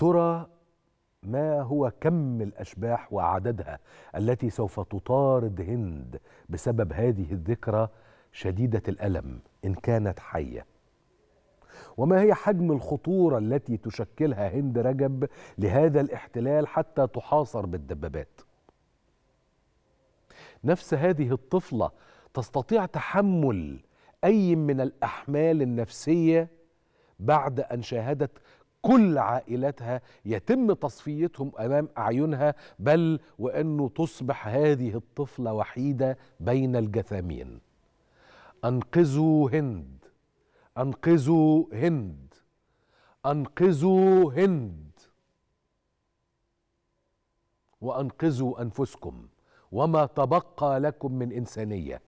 ترى ما هو كم الاشباح وعددها التي سوف تطارد هند بسبب هذه الذكرى شديده الالم ان كانت حيه وما هي حجم الخطوره التي تشكلها هند رجب لهذا الاحتلال حتى تحاصر بالدبابات نفس هذه الطفله تستطيع تحمل اي من الاحمال النفسيه بعد ان شاهدت كل عائلتها يتم تصفيتهم امام اعينها بل وانه تصبح هذه الطفله وحيده بين الجثامين انقذوا هند انقذوا هند انقذوا هند وانقذوا انفسكم وما تبقى لكم من انسانيه